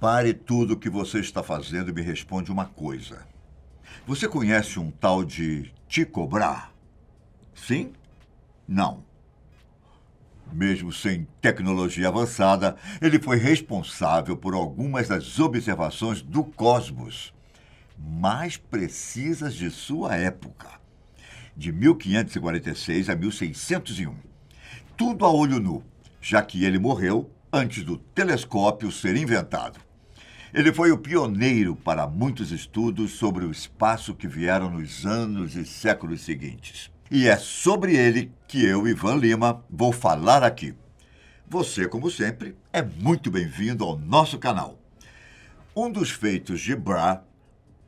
Pare tudo o que você está fazendo e me responde uma coisa. Você conhece um tal de Tico Bra? Sim? Não. Mesmo sem tecnologia avançada, ele foi responsável por algumas das observações do cosmos mais precisas de sua época, de 1546 a 1601. Tudo a olho nu, já que ele morreu antes do telescópio ser inventado. Ele foi o pioneiro para muitos estudos sobre o espaço que vieram nos anos e séculos seguintes. E é sobre ele que eu, Ivan Lima, vou falar aqui. Você, como sempre, é muito bem-vindo ao nosso canal. Um dos feitos de Bra,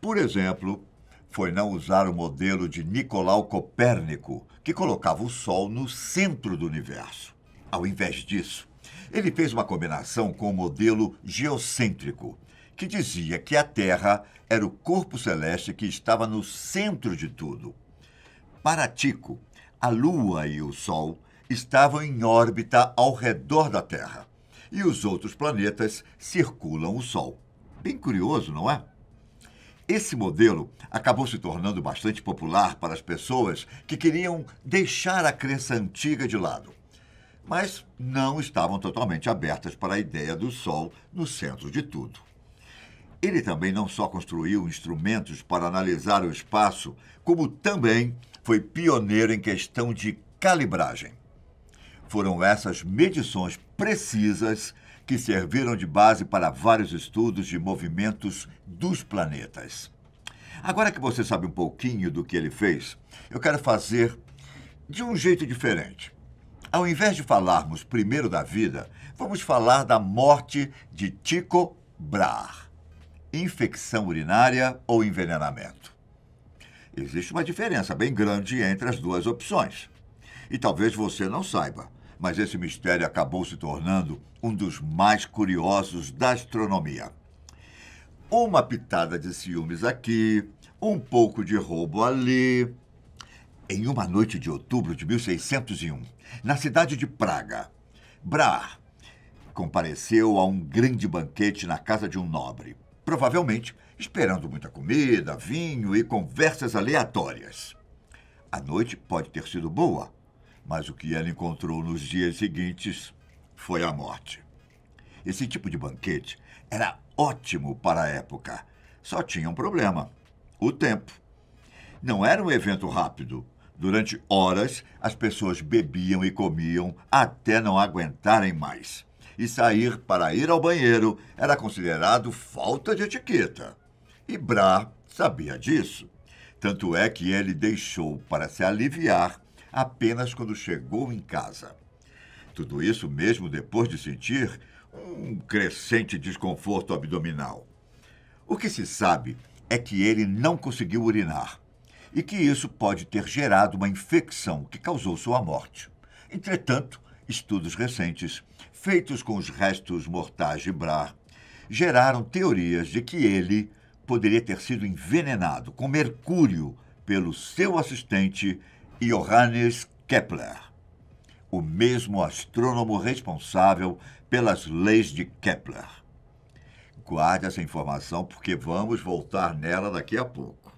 por exemplo, foi não usar o modelo de Nicolau Copérnico, que colocava o Sol no centro do universo. Ao invés disso, ele fez uma combinação com o modelo geocêntrico, que dizia que a Terra era o corpo celeste que estava no centro de tudo. Para Tico, a Lua e o Sol estavam em órbita ao redor da Terra e os outros planetas circulam o Sol. Bem curioso, não é? Esse modelo acabou se tornando bastante popular para as pessoas que queriam deixar a crença antiga de lado, mas não estavam totalmente abertas para a ideia do Sol no centro de tudo. Ele também não só construiu instrumentos para analisar o espaço, como também foi pioneiro em questão de calibragem. Foram essas medições precisas que serviram de base para vários estudos de movimentos dos planetas. Agora que você sabe um pouquinho do que ele fez, eu quero fazer de um jeito diferente. Ao invés de falarmos primeiro da vida, vamos falar da morte de Tycho Brahe infecção urinária ou envenenamento. Existe uma diferença bem grande entre as duas opções. E talvez você não saiba, mas esse mistério acabou se tornando um dos mais curiosos da astronomia. Uma pitada de ciúmes aqui, um pouco de roubo ali. Em uma noite de outubro de 1601, na cidade de Praga, Brahe compareceu a um grande banquete na casa de um nobre provavelmente esperando muita comida, vinho e conversas aleatórias. A noite pode ter sido boa, mas o que ela encontrou nos dias seguintes foi a morte. Esse tipo de banquete era ótimo para a época, só tinha um problema: o tempo. Não era um evento rápido. Durante horas, as pessoas bebiam e comiam até não aguentarem mais e sair para ir ao banheiro era considerado falta de etiqueta. E Bra sabia disso. Tanto é que ele deixou para se aliviar apenas quando chegou em casa. Tudo isso mesmo depois de sentir um crescente desconforto abdominal. O que se sabe é que ele não conseguiu urinar e que isso pode ter gerado uma infecção que causou sua morte. Entretanto, estudos recentes, feitos com os restos mortais de Brar, geraram teorias de que ele poderia ter sido envenenado com mercúrio pelo seu assistente Johannes Kepler, o mesmo astrônomo responsável pelas leis de Kepler. Guarde essa informação porque vamos voltar nela daqui a pouco.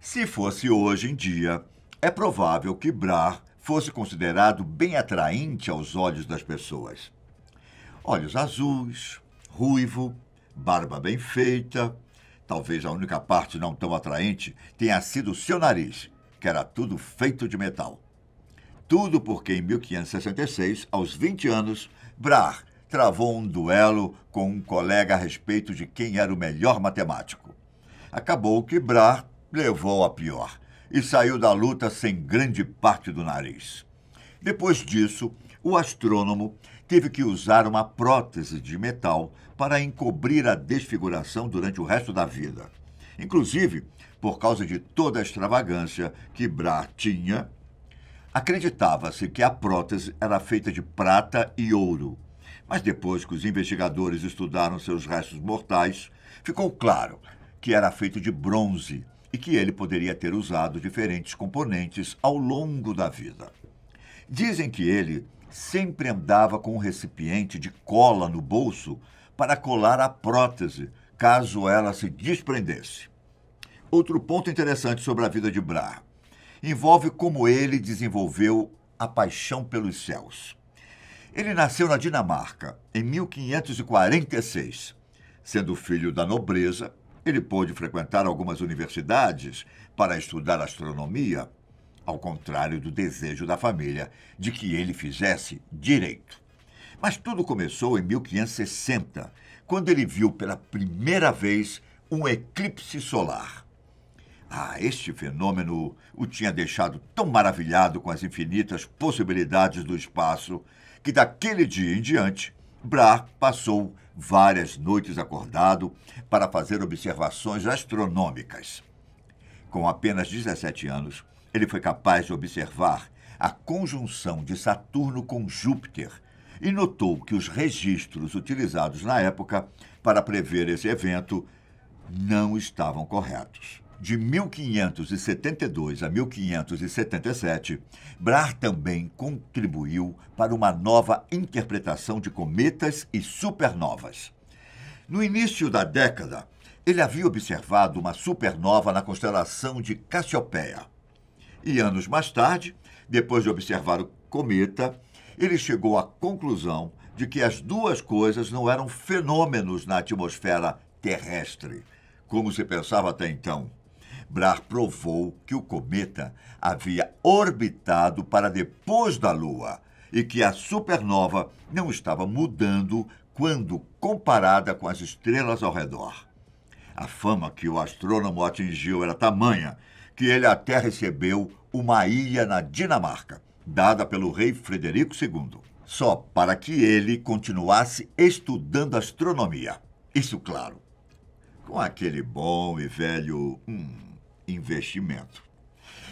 Se fosse hoje em dia, é provável que Brar fosse considerado bem atraente aos olhos das pessoas. Olhos azuis, ruivo, barba bem feita. Talvez a única parte não tão atraente tenha sido o seu nariz, que era tudo feito de metal. Tudo porque em 1566, aos 20 anos, Brar travou um duelo com um colega a respeito de quem era o melhor matemático. Acabou que Brar levou a pior e saiu da luta sem grande parte do nariz. Depois disso, o astrônomo teve que usar uma prótese de metal para encobrir a desfiguração durante o resto da vida. Inclusive, por causa de toda a extravagância que Bra tinha, acreditava-se que a prótese era feita de prata e ouro. Mas depois que os investigadores estudaram seus restos mortais, ficou claro que era feito de bronze, e que ele poderia ter usado diferentes componentes ao longo da vida. Dizem que ele sempre andava com um recipiente de cola no bolso para colar a prótese, caso ela se desprendesse. Outro ponto interessante sobre a vida de Bra envolve como ele desenvolveu a paixão pelos céus. Ele nasceu na Dinamarca em 1546, sendo filho da nobreza ele pôde frequentar algumas universidades para estudar astronomia, ao contrário do desejo da família de que ele fizesse direito. Mas tudo começou em 1560, quando ele viu pela primeira vez um eclipse solar. Ah, este fenômeno o tinha deixado tão maravilhado com as infinitas possibilidades do espaço que daquele dia em diante, Brar passou várias noites acordado para fazer observações astronômicas. Com apenas 17 anos, ele foi capaz de observar a conjunção de Saturno com Júpiter e notou que os registros utilizados na época para prever esse evento não estavam corretos. De 1572 a 1577, Brar também contribuiu para uma nova interpretação de cometas e supernovas. No início da década, ele havia observado uma supernova na constelação de Cassiopeia. E anos mais tarde, depois de observar o cometa, ele chegou à conclusão de que as duas coisas não eram fenômenos na atmosfera terrestre, como se pensava até então. Brar provou que o cometa havia orbitado para depois da Lua e que a supernova não estava mudando quando comparada com as estrelas ao redor. A fama que o astrônomo atingiu era tamanha que ele até recebeu uma ilha na Dinamarca, dada pelo rei Frederico II, só para que ele continuasse estudando astronomia. Isso, claro, com aquele bom e velho. Hum, investimento.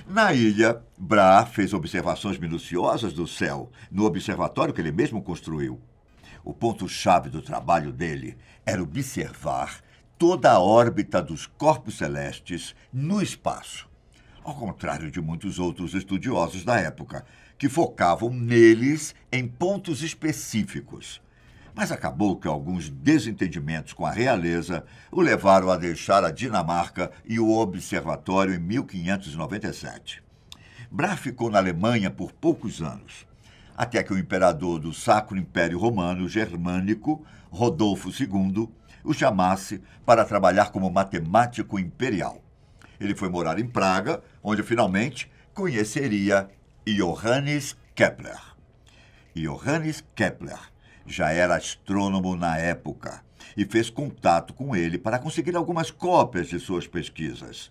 Na ilha, Brahe fez observações minuciosas do céu no observatório que ele mesmo construiu. O ponto-chave do trabalho dele era observar toda a órbita dos corpos celestes no espaço, ao contrário de muitos outros estudiosos da época, que focavam neles em pontos específicos. Mas acabou que alguns desentendimentos com a realeza o levaram a deixar a Dinamarca e o observatório em 1597. Bra ficou na Alemanha por poucos anos, até que o imperador do Sacro Império Romano Germânico, Rodolfo II, o chamasse para trabalhar como matemático imperial. Ele foi morar em Praga, onde finalmente conheceria Johannes Kepler. Johannes Kepler já era astrônomo na época e fez contato com ele para conseguir algumas cópias de suas pesquisas.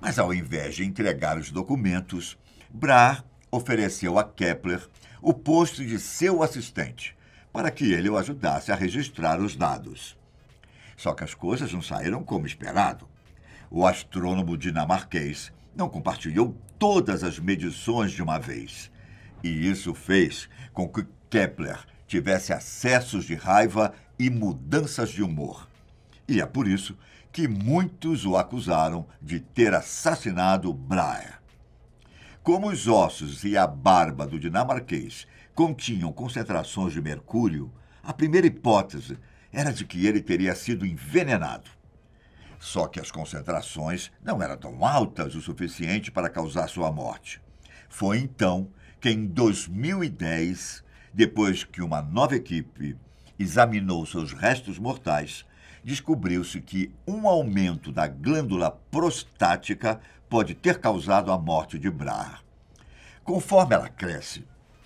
Mas ao invés de entregar os documentos, brah ofereceu a Kepler o posto de seu assistente para que ele o ajudasse a registrar os dados. Só que as coisas não saíram como esperado. O astrônomo dinamarquês não compartilhou todas as medições de uma vez. E isso fez com que Kepler tivesse acessos de raiva e mudanças de humor. E é por isso que muitos o acusaram de ter assassinado Breyer. Como os ossos e a barba do dinamarquês continham concentrações de mercúrio, a primeira hipótese era de que ele teria sido envenenado. Só que as concentrações não eram tão altas o suficiente para causar sua morte. Foi então que, em 2010, depois que uma nova equipe examinou seus restos mortais, descobriu-se que um aumento da glândula prostática pode ter causado a morte de Brar. Conforme ela cresce,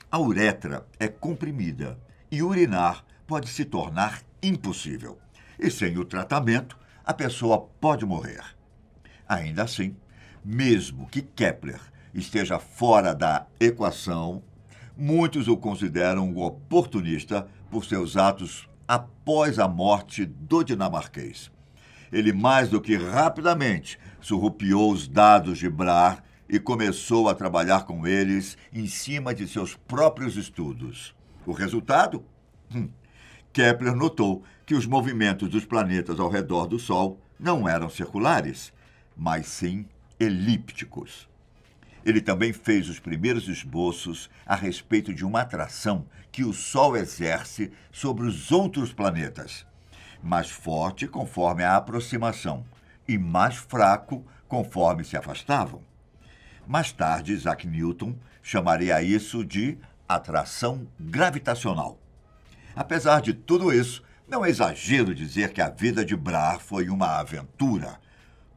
a uretra é comprimida e urinar pode se tornar impossível. E sem o tratamento, a pessoa pode morrer. Ainda assim, mesmo que Kepler esteja fora da equação Muitos o consideram um oportunista por seus atos após a morte do dinamarquês. Ele mais do que rapidamente surrupiou os dados de Brahe e começou a trabalhar com eles em cima de seus próprios estudos. O resultado? Hum. Kepler notou que os movimentos dos planetas ao redor do Sol não eram circulares, mas sim elípticos. Ele também fez os primeiros esboços a respeito de uma atração que o Sol exerce sobre os outros planetas, mais forte conforme a aproximação e mais fraco conforme se afastavam. Mais tarde, Isaac Newton chamaria isso de atração gravitacional. Apesar de tudo isso, não é exagero dizer que a vida de Brar foi uma aventura.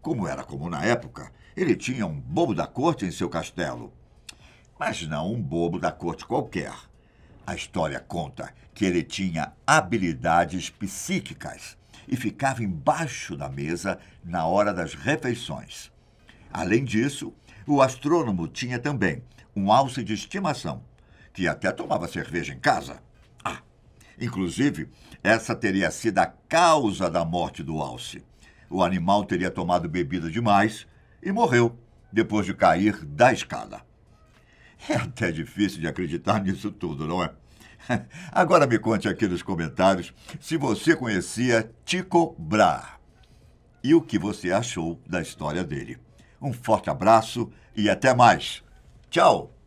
Como era comum na época, ele tinha um bobo da corte em seu castelo. Mas não um bobo da corte qualquer. A história conta que ele tinha habilidades psíquicas e ficava embaixo da mesa na hora das refeições. Além disso, o astrônomo tinha também um alce de estimação, que até tomava cerveja em casa. Ah, inclusive, essa teria sido a causa da morte do alce. O animal teria tomado bebida demais e morreu depois de cair da escada. É até difícil de acreditar nisso tudo, não é? Agora me conte aqui nos comentários se você conhecia Tico Bra e o que você achou da história dele. Um forte abraço e até mais. Tchau!